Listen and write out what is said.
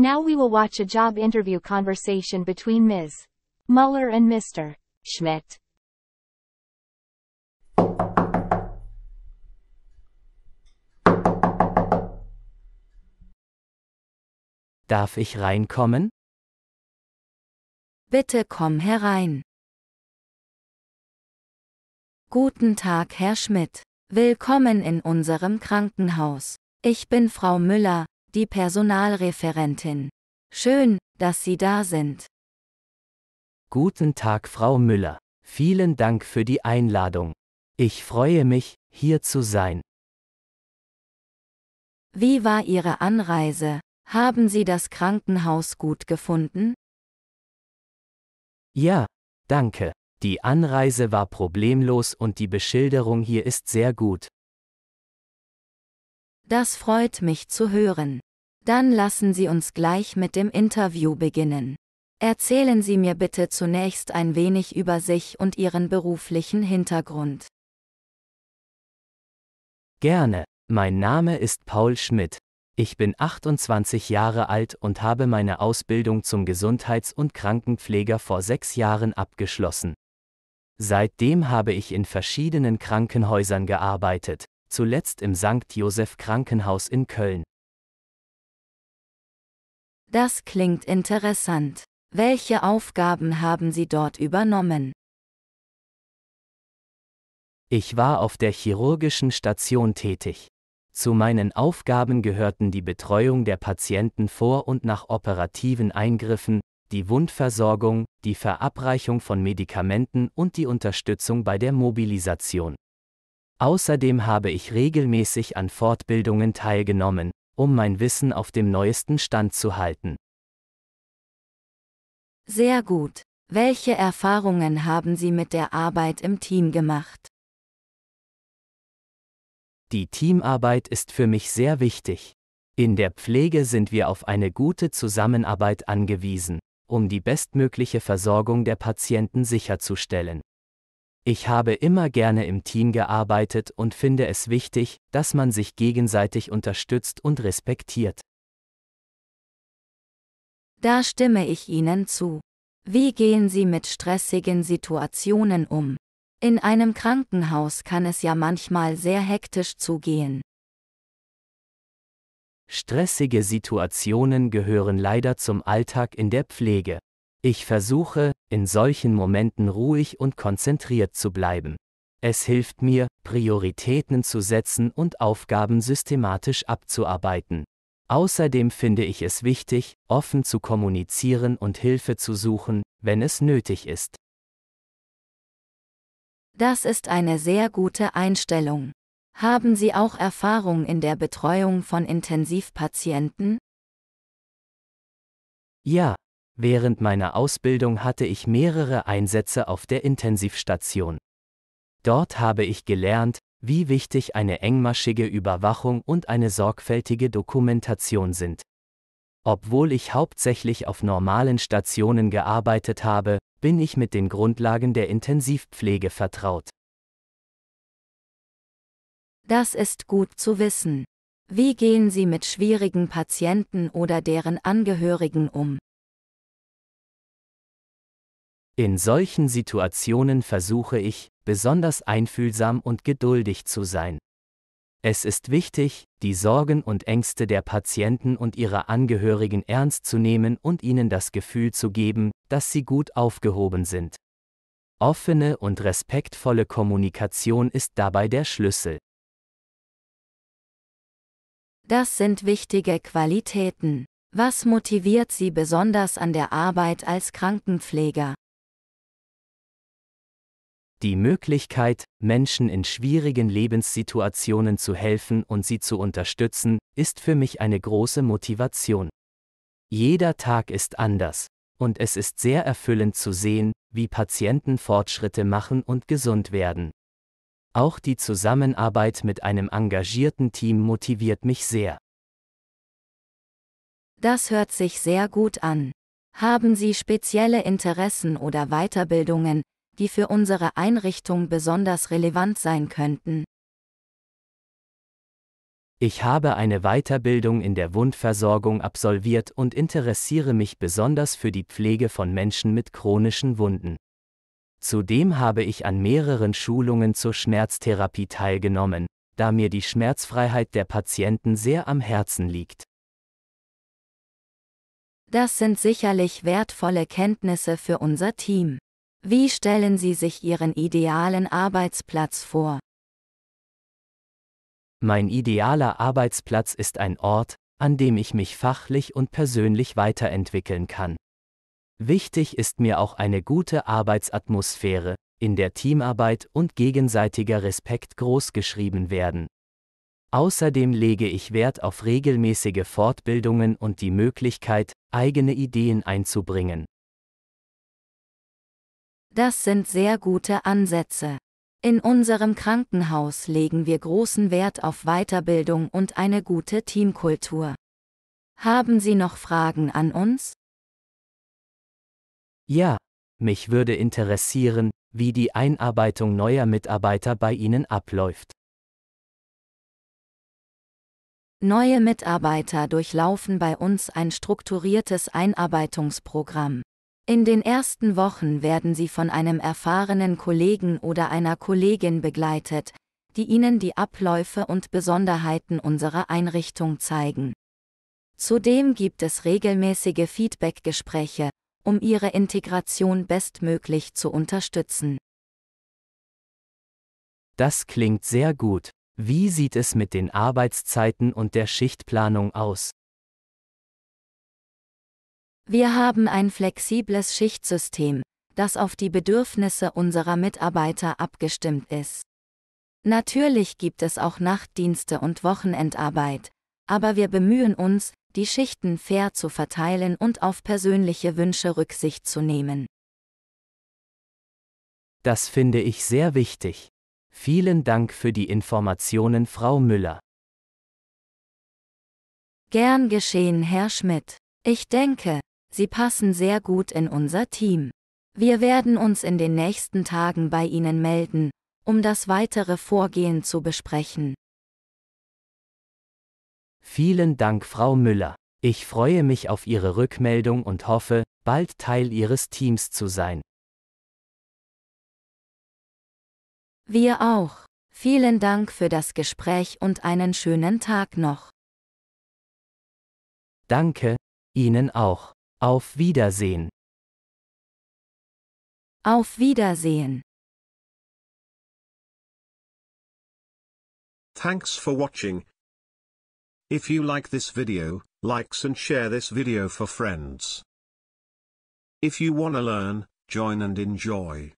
Now we will watch a job interview conversation between Ms. Muller and Mr. Schmidt. Darf ich reinkommen? Bitte komm herein. Guten Tag, Herr Schmidt. Willkommen in unserem Krankenhaus. Ich bin Frau Müller, die Personalreferentin. Schön, dass Sie da sind. Guten Tag, Frau Müller. Vielen Dank für die Einladung. Ich freue mich, hier zu sein. Wie war Ihre Anreise? Haben Sie das Krankenhaus gut gefunden? Ja, danke. Die Anreise war problemlos und die Beschilderung hier ist sehr gut. Das freut mich zu hören. Dann lassen Sie uns gleich mit dem Interview beginnen. Erzählen Sie mir bitte zunächst ein wenig über sich und Ihren beruflichen Hintergrund. Gerne, mein Name ist Paul Schmidt. Ich bin 28 Jahre alt und habe meine Ausbildung zum Gesundheits- und Krankenpfleger vor sechs Jahren abgeschlossen. Seitdem habe ich in verschiedenen Krankenhäusern gearbeitet, zuletzt im St. Josef Krankenhaus in Köln. Das klingt interessant. Welche Aufgaben haben Sie dort übernommen? Ich war auf der chirurgischen Station tätig. Zu meinen Aufgaben gehörten die Betreuung der Patienten vor und nach operativen Eingriffen, die Wundversorgung, die Verabreichung von Medikamenten und die Unterstützung bei der Mobilisation. Außerdem habe ich regelmäßig an Fortbildungen teilgenommen, um mein Wissen auf dem neuesten Stand zu halten. Sehr gut. Welche Erfahrungen haben Sie mit der Arbeit im Team gemacht? Die Teamarbeit ist für mich sehr wichtig. In der Pflege sind wir auf eine gute Zusammenarbeit angewiesen, um die bestmögliche Versorgung der Patienten sicherzustellen. Ich habe immer gerne im Team gearbeitet und finde es wichtig, dass man sich gegenseitig unterstützt und respektiert. Da stimme ich Ihnen zu. Wie gehen Sie mit stressigen Situationen um? In einem Krankenhaus kann es ja manchmal sehr hektisch zugehen. Stressige Situationen gehören leider zum Alltag in der Pflege. Ich versuche, in solchen Momenten ruhig und konzentriert zu bleiben. Es hilft mir, Prioritäten zu setzen und Aufgaben systematisch abzuarbeiten. Außerdem finde ich es wichtig, offen zu kommunizieren und Hilfe zu suchen, wenn es nötig ist. Das ist eine sehr gute Einstellung. Haben Sie auch Erfahrung in der Betreuung von Intensivpatienten? Ja, Während meiner Ausbildung hatte ich mehrere Einsätze auf der Intensivstation. Dort habe ich gelernt, wie wichtig eine engmaschige Überwachung und eine sorgfältige Dokumentation sind. Obwohl ich hauptsächlich auf normalen Stationen gearbeitet habe, bin ich mit den Grundlagen der Intensivpflege vertraut. Das ist gut zu wissen. Wie gehen Sie mit schwierigen Patienten oder deren Angehörigen um? In solchen Situationen versuche ich, besonders einfühlsam und geduldig zu sein. Es ist wichtig, die Sorgen und Ängste der Patienten und ihrer Angehörigen ernst zu nehmen und ihnen das Gefühl zu geben, dass sie gut aufgehoben sind. Offene und respektvolle Kommunikation ist dabei der Schlüssel. Das sind wichtige Qualitäten. Was motiviert Sie besonders an der Arbeit als Krankenpfleger? Die Möglichkeit, Menschen in schwierigen Lebenssituationen zu helfen und sie zu unterstützen, ist für mich eine große Motivation. Jeder Tag ist anders, und es ist sehr erfüllend zu sehen, wie Patienten Fortschritte machen und gesund werden. Auch die Zusammenarbeit mit einem engagierten Team motiviert mich sehr. Das hört sich sehr gut an. Haben Sie spezielle Interessen oder Weiterbildungen, die für unsere Einrichtung besonders relevant sein könnten. Ich habe eine Weiterbildung in der Wundversorgung absolviert und interessiere mich besonders für die Pflege von Menschen mit chronischen Wunden. Zudem habe ich an mehreren Schulungen zur Schmerztherapie teilgenommen, da mir die Schmerzfreiheit der Patienten sehr am Herzen liegt. Das sind sicherlich wertvolle Kenntnisse für unser Team. Wie stellen Sie sich Ihren idealen Arbeitsplatz vor? Mein idealer Arbeitsplatz ist ein Ort, an dem ich mich fachlich und persönlich weiterentwickeln kann. Wichtig ist mir auch eine gute Arbeitsatmosphäre, in der Teamarbeit und gegenseitiger Respekt großgeschrieben werden. Außerdem lege ich Wert auf regelmäßige Fortbildungen und die Möglichkeit, eigene Ideen einzubringen. Das sind sehr gute Ansätze. In unserem Krankenhaus legen wir großen Wert auf Weiterbildung und eine gute Teamkultur. Haben Sie noch Fragen an uns? Ja, mich würde interessieren, wie die Einarbeitung neuer Mitarbeiter bei Ihnen abläuft. Neue Mitarbeiter durchlaufen bei uns ein strukturiertes Einarbeitungsprogramm. In den ersten Wochen werden Sie von einem erfahrenen Kollegen oder einer Kollegin begleitet, die Ihnen die Abläufe und Besonderheiten unserer Einrichtung zeigen. Zudem gibt es regelmäßige Feedbackgespräche, um Ihre Integration bestmöglich zu unterstützen. Das klingt sehr gut. Wie sieht es mit den Arbeitszeiten und der Schichtplanung aus? Wir haben ein flexibles Schichtsystem, das auf die Bedürfnisse unserer Mitarbeiter abgestimmt ist. Natürlich gibt es auch Nachtdienste und Wochenendarbeit, aber wir bemühen uns, die Schichten fair zu verteilen und auf persönliche Wünsche Rücksicht zu nehmen. Das finde ich sehr wichtig. Vielen Dank für die Informationen, Frau Müller. Gern geschehen, Herr Schmidt. Ich denke, Sie passen sehr gut in unser Team. Wir werden uns in den nächsten Tagen bei Ihnen melden, um das weitere Vorgehen zu besprechen. Vielen Dank, Frau Müller. Ich freue mich auf Ihre Rückmeldung und hoffe, bald Teil Ihres Teams zu sein. Wir auch. Vielen Dank für das Gespräch und einen schönen Tag noch. Danke, Ihnen auch. Auf Wiedersehen. Auf Wiedersehen. Thanks for watching. If you like this video, likes and share this video for friends. If you wanna learn, join and enjoy.